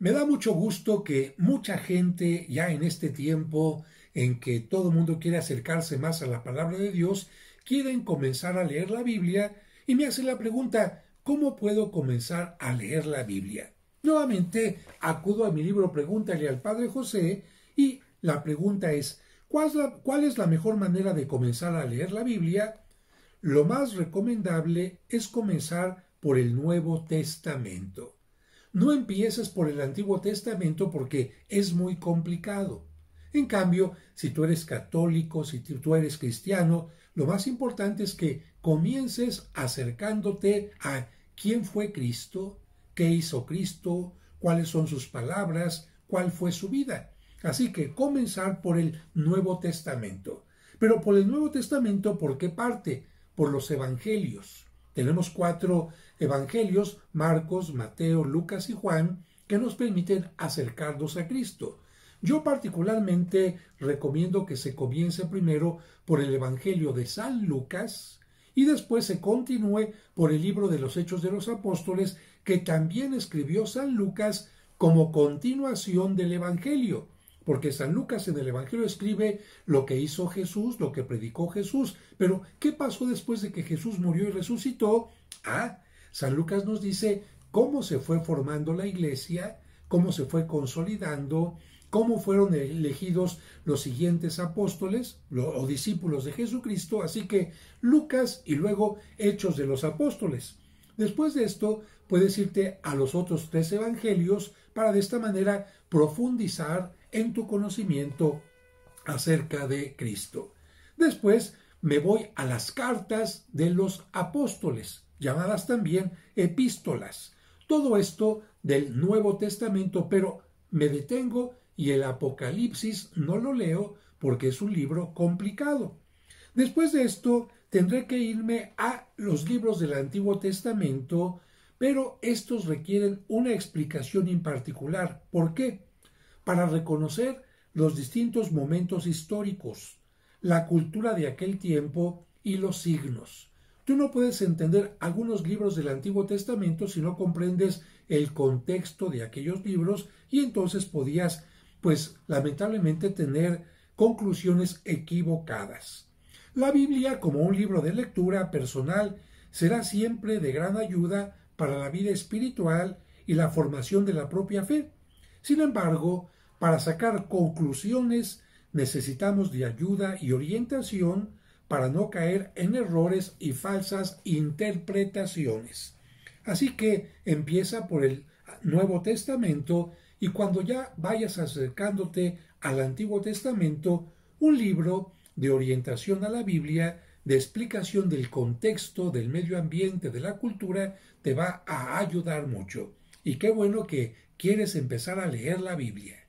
Me da mucho gusto que mucha gente ya en este tiempo en que todo el mundo quiere acercarse más a la palabra de Dios, quieren comenzar a leer la Biblia y me hacen la pregunta, ¿cómo puedo comenzar a leer la Biblia? Nuevamente acudo a mi libro Pregúntale al Padre José y la pregunta es, cuál es la mejor manera de comenzar a leer la Biblia? Lo más recomendable es comenzar por el Nuevo Testamento. No empieces por el Antiguo Testamento porque es muy complicado. En cambio, si tú eres católico, si tú eres cristiano, lo más importante es que comiences acercándote a quién fue Cristo, qué hizo Cristo, cuáles son sus palabras, cuál fue su vida. Así que comenzar por el Nuevo Testamento. Pero por el Nuevo Testamento, ¿por qué parte? Por los Evangelios. Tenemos cuatro evangelios, Marcos, Mateo, Lucas y Juan, que nos permiten acercarnos a Cristo. Yo particularmente recomiendo que se comience primero por el Evangelio de San Lucas y después se continúe por el libro de los Hechos de los Apóstoles que también escribió San Lucas como continuación del Evangelio porque San Lucas en el Evangelio escribe lo que hizo Jesús, lo que predicó Jesús, pero ¿qué pasó después de que Jesús murió y resucitó? Ah, San Lucas nos dice cómo se fue formando la iglesia, cómo se fue consolidando, cómo fueron elegidos los siguientes apóstoles o discípulos de Jesucristo, así que Lucas y luego Hechos de los Apóstoles. Después de esto, puedes irte a los otros tres evangelios para de esta manera profundizar en tu conocimiento acerca de Cristo. Después me voy a las cartas de los apóstoles, llamadas también epístolas. Todo esto del Nuevo Testamento, pero me detengo y el Apocalipsis no lo leo porque es un libro complicado. Después de esto, tendré que irme a los libros del Antiguo Testamento, pero estos requieren una explicación en particular. ¿Por qué? para reconocer los distintos momentos históricos, la cultura de aquel tiempo y los signos. Tú no puedes entender algunos libros del Antiguo Testamento si no comprendes el contexto de aquellos libros y entonces podías, pues lamentablemente, tener conclusiones equivocadas. La Biblia, como un libro de lectura personal, será siempre de gran ayuda para la vida espiritual y la formación de la propia fe. Sin embargo, para sacar conclusiones necesitamos de ayuda y orientación para no caer en errores y falsas interpretaciones. Así que empieza por el Nuevo Testamento y cuando ya vayas acercándote al Antiguo Testamento, un libro de orientación a la Biblia, de explicación del contexto, del medio ambiente, de la cultura, te va a ayudar mucho. Y qué bueno que quieres empezar a leer la Biblia.